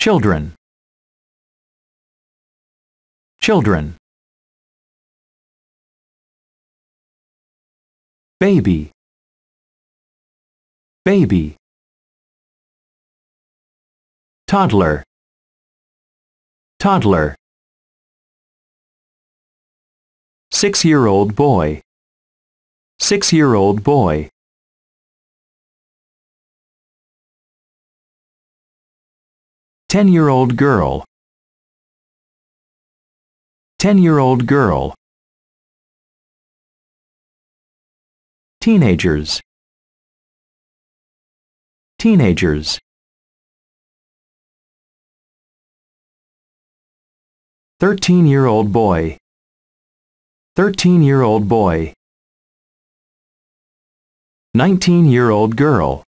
children children baby baby toddler toddler six-year-old boy six-year-old boy 10-year-old girl 10-year-old girl teenagers teenagers Thirteen-year-old boy Thirteen-year-old boy Nineteen-year-old girl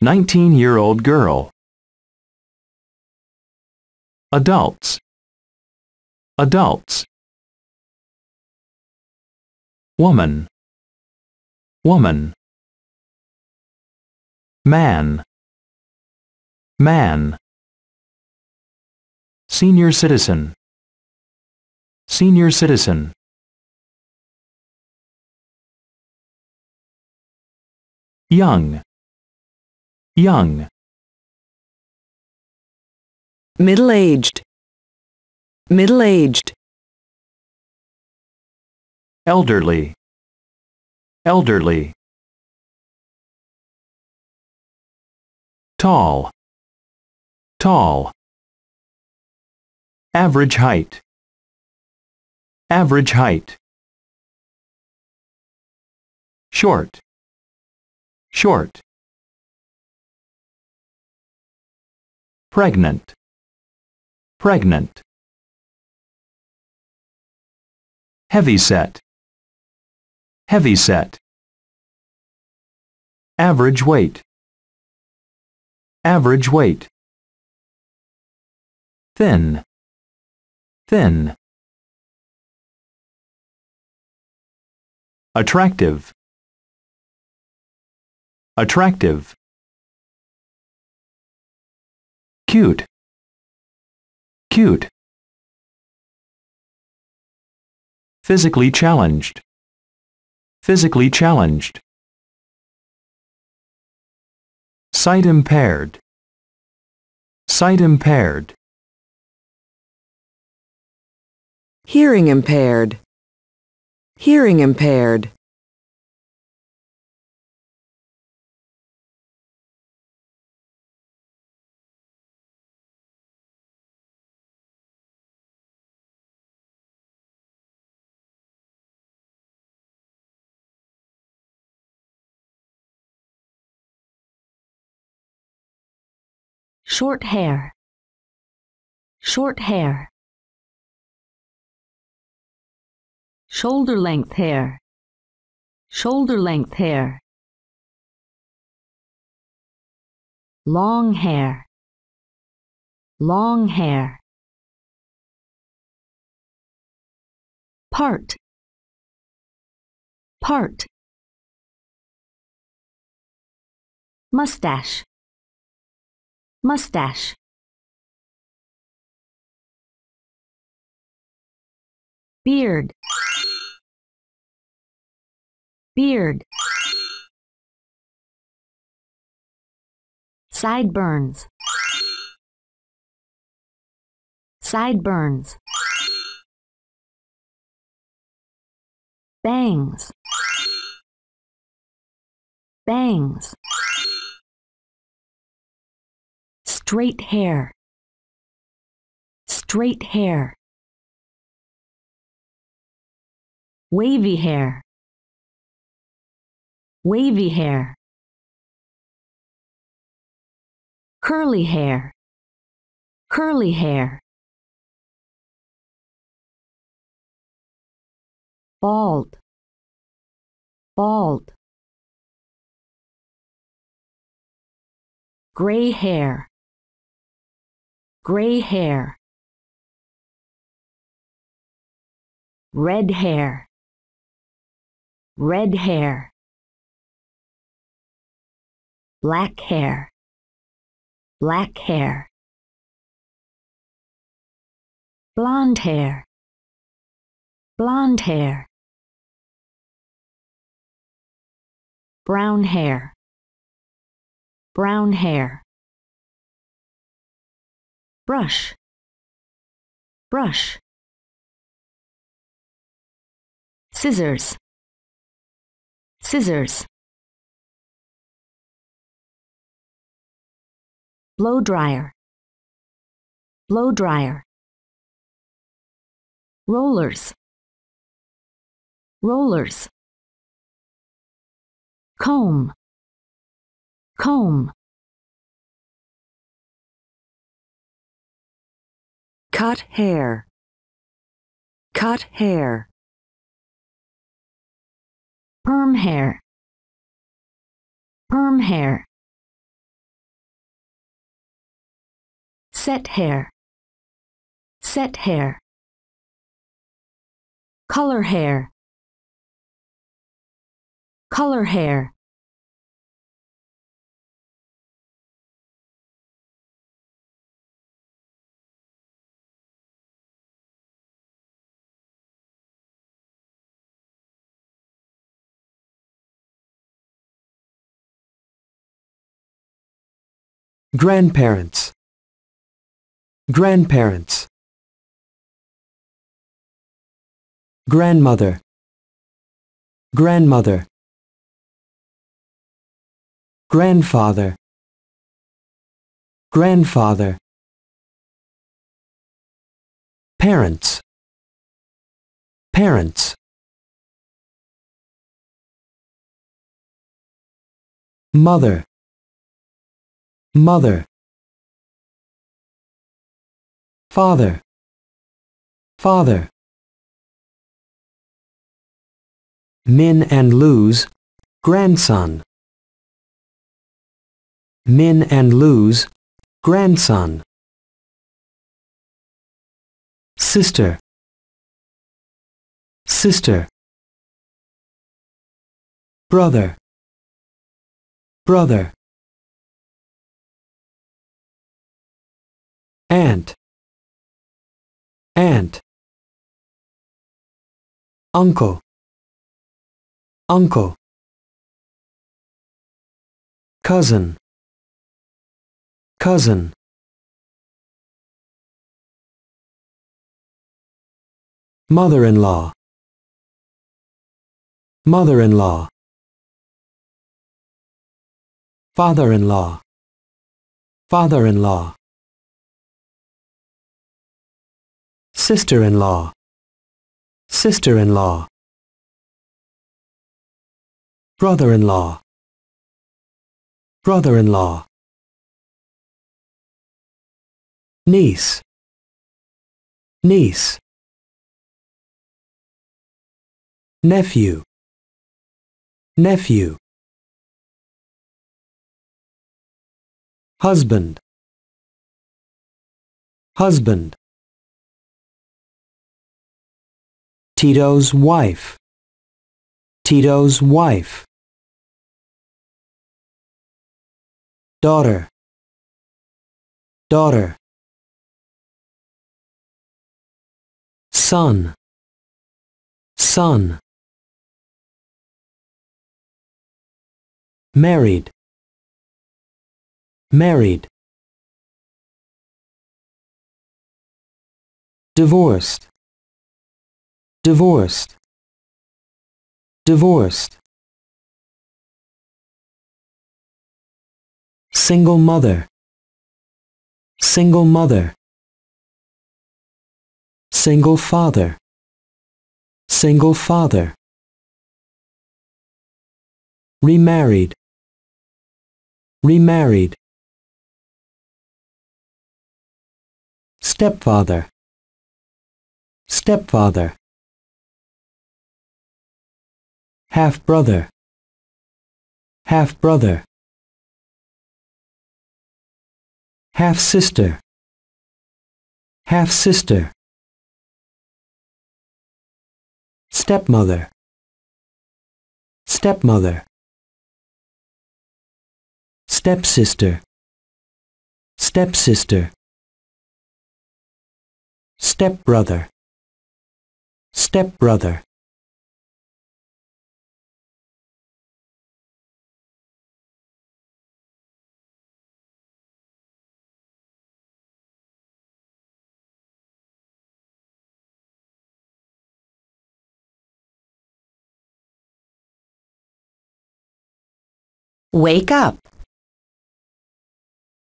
Nineteen-year-old girl adults adults woman woman man man senior citizen senior citizen young young middle-aged, middle-aged, elderly, elderly, tall, tall, average height, average height, short, short, pregnant, pregnant heavy set heavy set average weight average weight thin thin attractive attractive cute cute. Physically challenged. Physically challenged. Sight impaired. Sight impaired. Hearing impaired. Hearing impaired. short hair short hair shoulder length hair shoulder length hair long hair long hair part part mustache mustache beard beard sideburns sideburns bangs bangs straight hair, straight hair, wavy hair, wavy hair, curly hair, curly hair, bald, bald, gray hair, Gray hair. Red hair. Red hair. Black hair. Black hair. Blonde hair. Blonde hair. Brown hair. Brown hair brush brush scissors scissors blow dryer blow dryer rollers rollers comb comb Cut hair. Cut hair. Perm hair. Perm hair. Set hair. Set hair. Color hair. Color hair. grandparents grandparents grandmother grandmother grandfather grandfather parents parents mother mother father father Min and Lou's grandson Min and Lou's grandson sister sister brother brother aunt aunt uncle uncle cousin cousin mother-in-law mother-in-law father-in-law father-in-law sister-in-law, sister-in-law, brother-in-law, brother-in-law, niece, niece, nephew, nephew, husband, husband, Tito's wife. Tito's wife. Daughter. Daughter. Son. Son. Married. Married. Divorced divorced divorced single mother single mother single father single father remarried remarried stepfather stepfather half-brother, half-brother, half-sister, half-sister, stepmother, stepmother, stepsister, stepsister, stepbrother, stepbrother Wake up.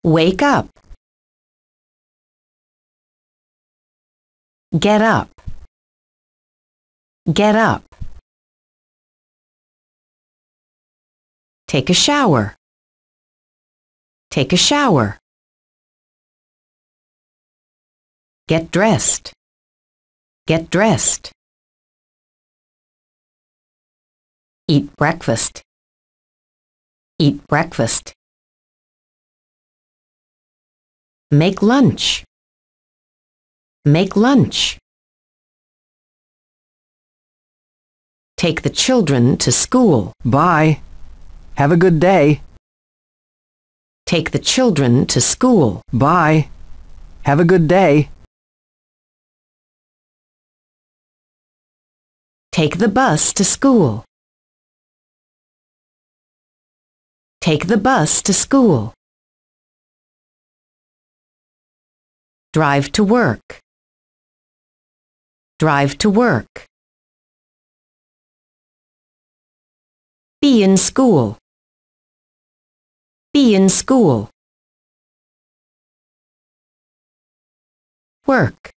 Wake up. Get up. Get up. Take a shower. Take a shower. Get dressed. Get dressed. Eat breakfast. Eat breakfast. Make lunch. Make lunch. Take the children to school. Bye. Have a good day. Take the children to school. Bye. Have a good day. Take the bus to school. Take the bus to school. Drive to work. Drive to work. Be in school. Be in school. Work.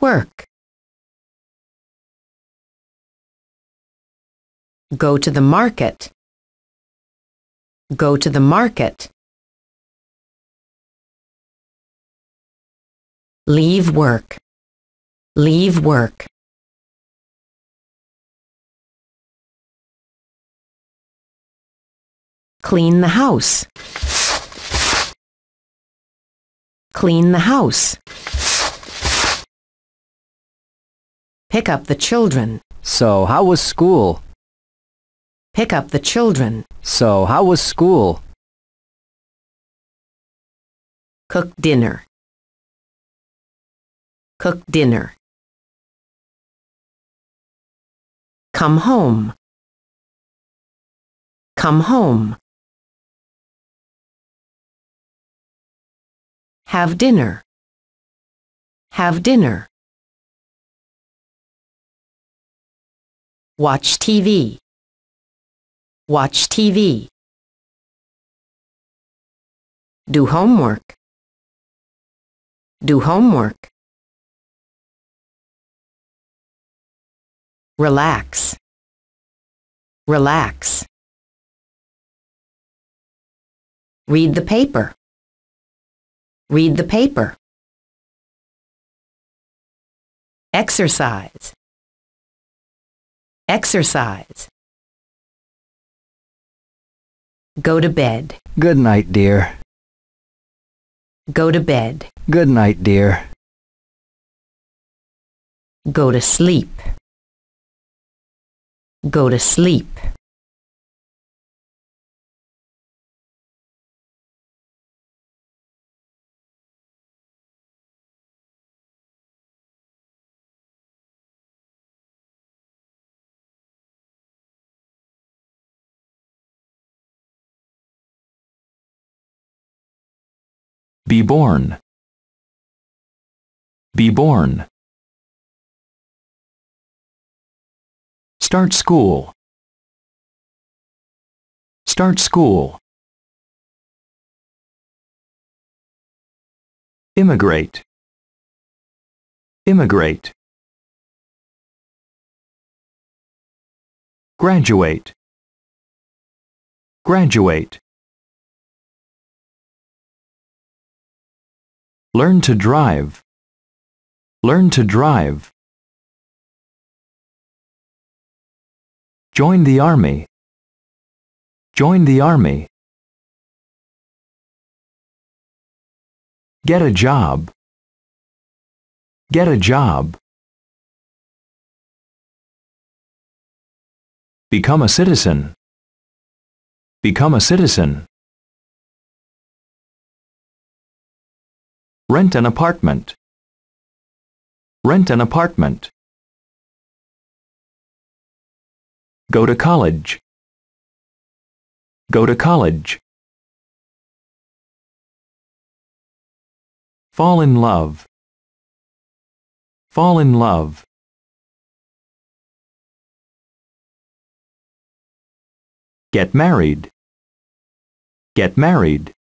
Work. Go to the market. Go to the market. Leave work. Leave work. Clean the house. Clean the house. Pick up the children. So, how was school? pick up the children. So, how was school? Cook dinner. Cook dinner. Come home. Come home. Have dinner. Have dinner. Watch TV. Watch TV. Do homework. Do homework. Relax. Relax. Read the paper. Read the paper. Exercise. Exercise. Go to bed. Good night, dear. Go to bed. Good night, dear. Go to sleep. Go to sleep. Be born. Be born. Start school. Start school. Immigrate. Immigrate. Graduate. Graduate. Learn to drive. Learn to drive. Join the army. Join the army. Get a job. Get a job. Become a citizen. Become a citizen. Rent an apartment. Rent an apartment. Go to college. Go to college. Fall in love. Fall in love. Get married. Get married.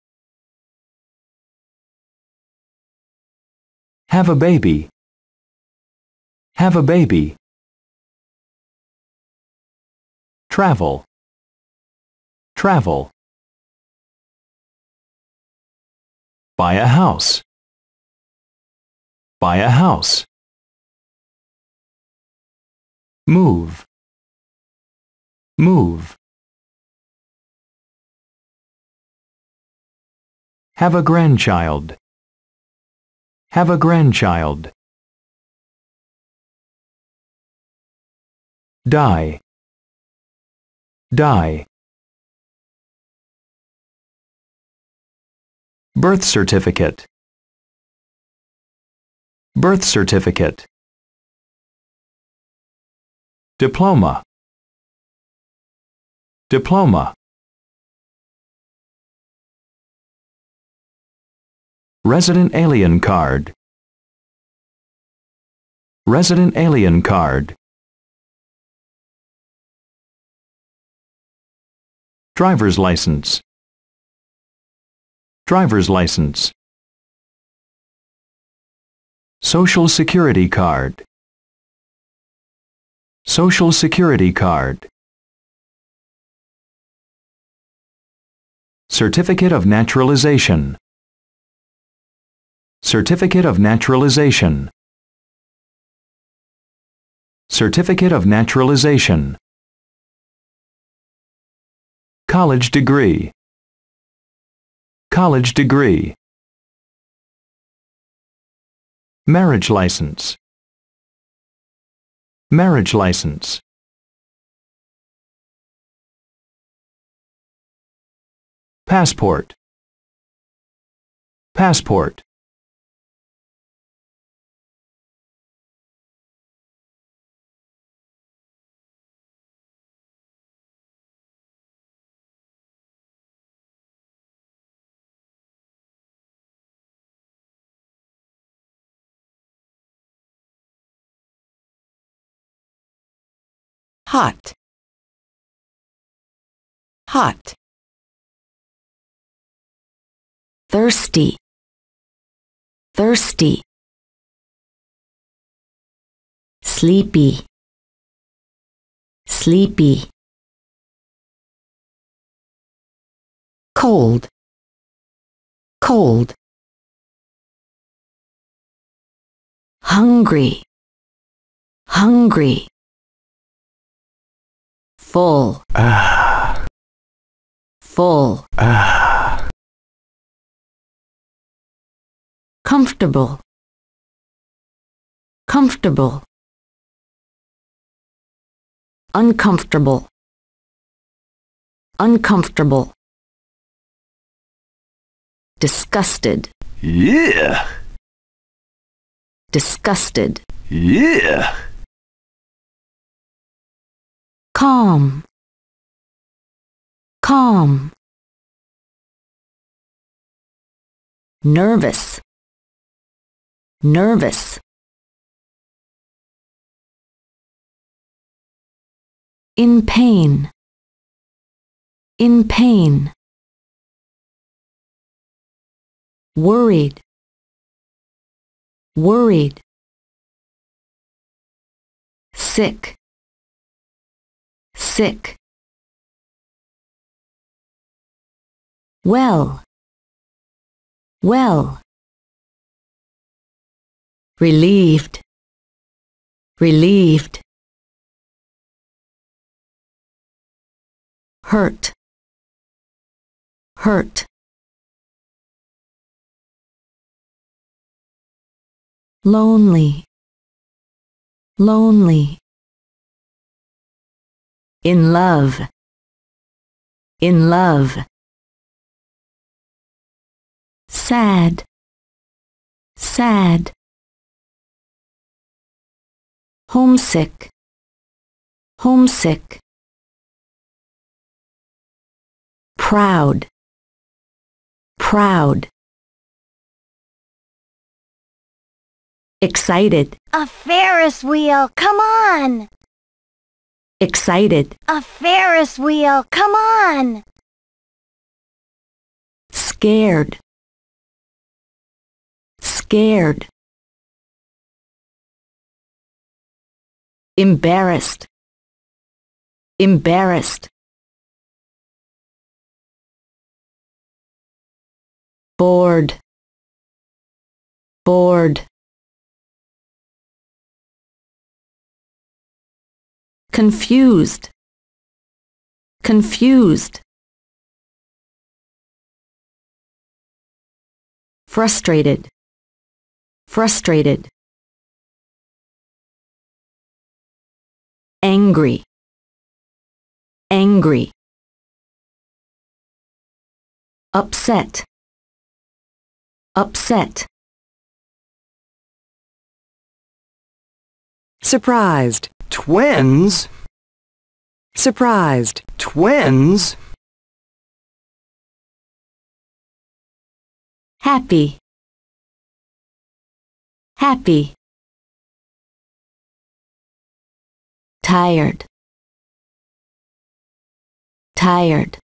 Have a baby. Have a baby. Travel. Travel. Buy a house. Buy a house. Move. Move. Have a grandchild. Have a grandchild. Die. Die. Birth certificate. Birth certificate. Diploma. Diploma. Resident Alien Card Resident Alien Card Driver's License Driver's License Social Security Card Social Security Card Certificate of Naturalization Certificate of Naturalization Certificate of Naturalization College Degree College Degree Marriage License Marriage License Passport Passport hot hot thirsty thirsty sleepy sleepy cold cold hungry hungry full ah full ah comfortable comfortable uncomfortable uncomfortable disgusted yeah disgusted yeah calm calm nervous nervous in pain in pain worried worried sick sick. Well, well. Relieved, relieved. Hurt, hurt. Lonely, lonely in love in love sad sad homesick homesick proud proud excited a ferris wheel come on excited. A Ferris wheel, come on! Scared. Scared. Embarrassed. Embarrassed. Bored. Bored. confused confused frustrated frustrated angry angry upset upset surprised Twins. Surprised. Twins. Happy. Happy. Tired. Tired.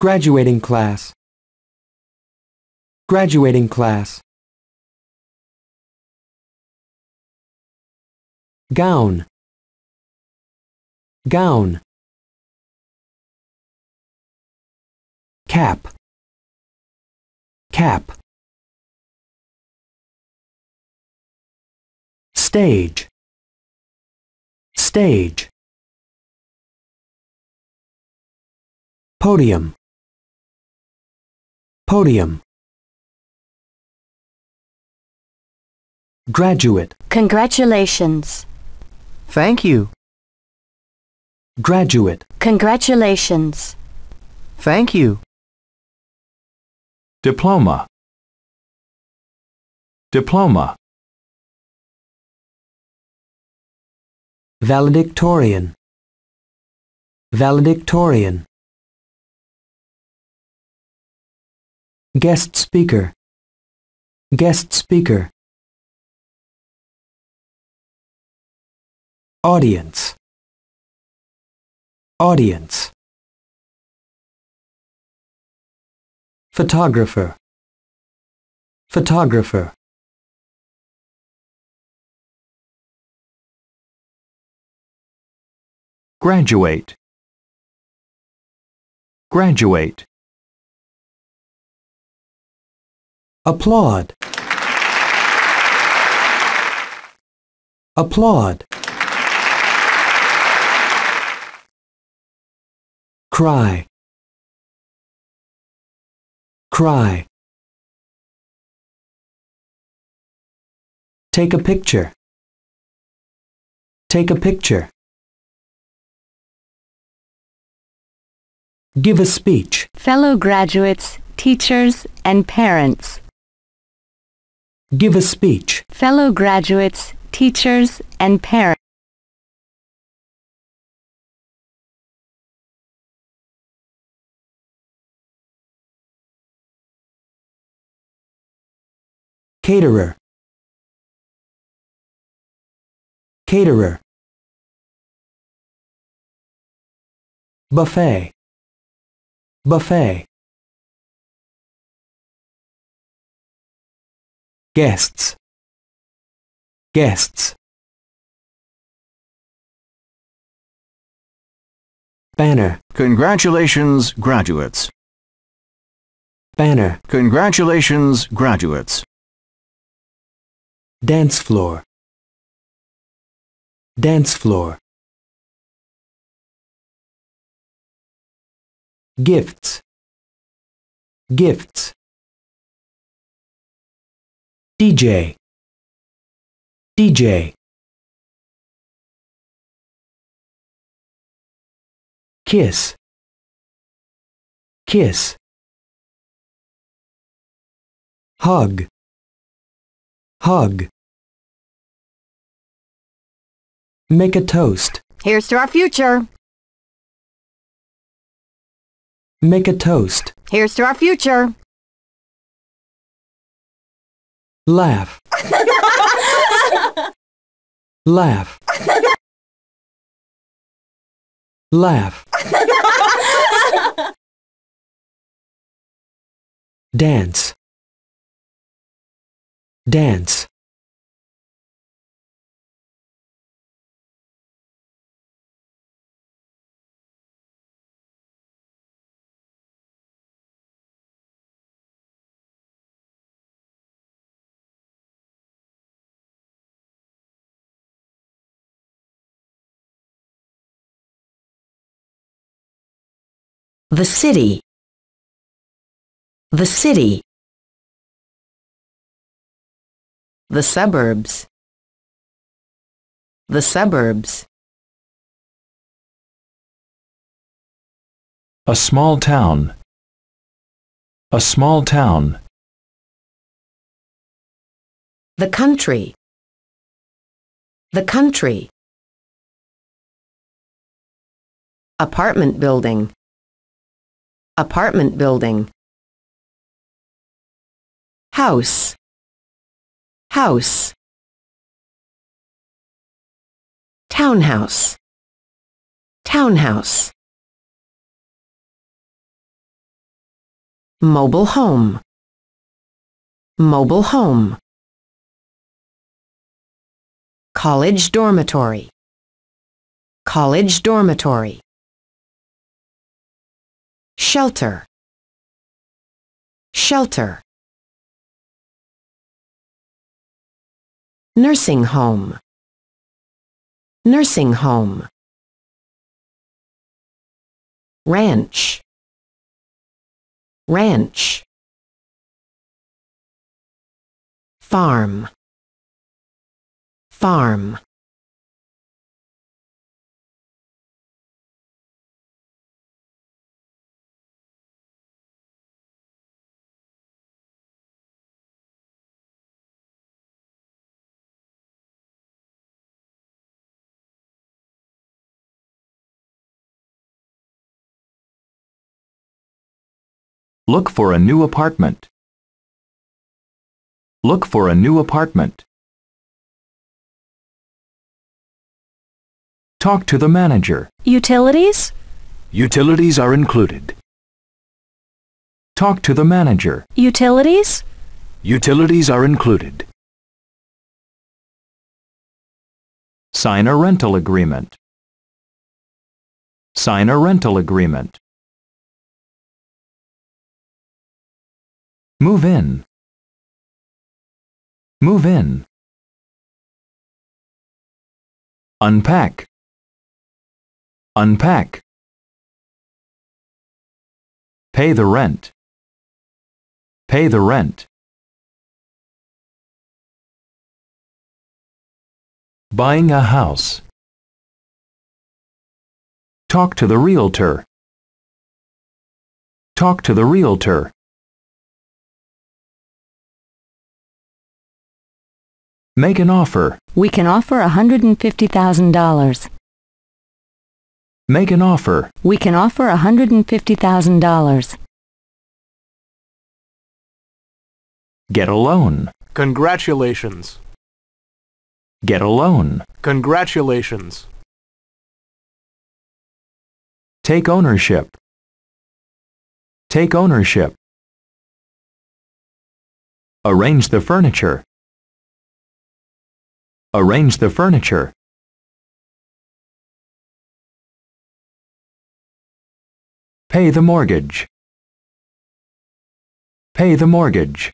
Graduating class. Graduating class. Gown. Gown. Cap. Cap. Stage. Stage. Podium. Podium. Graduate. Congratulations. Thank you. Graduate. Congratulations. Thank you. Diploma. Diploma. Valedictorian. Valedictorian. guest speaker guest speaker audience audience photographer photographer graduate graduate applaud applaud cry cry take a picture take a picture give a speech fellow graduates teachers and parents Give a speech. Fellow graduates, teachers, and parents. Caterer. Caterer. Buffet. Buffet. guests guests banner congratulations graduates banner congratulations graduates dance floor dance floor gifts gifts DJ DJ Kiss Kiss Hug Hug Make a toast. Here's to our future. Make a toast. Here's to our future laugh laugh laugh dance dance The city. The city. The suburbs. The suburbs. A small town. A small town. The country. The country. Apartment building apartment building house house townhouse townhouse mobile home mobile home college dormitory college dormitory shelter shelter nursing home nursing home ranch ranch farm farm Look for a new apartment. Look for a new apartment. Talk to the manager. Utilities? Utilities are included. Talk to the manager. Utilities? Utilities are included. Sign a rental agreement. Sign a rental agreement. Move in. Move in. Unpack. Unpack. Pay the rent. Pay the rent. Buying a house. Talk to the realtor. Talk to the realtor. Make an offer. We can offer $150,000. Make an offer. We can offer $150,000. Get a loan. Congratulations. Get a loan. Congratulations. Take ownership. Take ownership. Arrange the furniture. Arrange the furniture. Pay the mortgage. Pay the mortgage.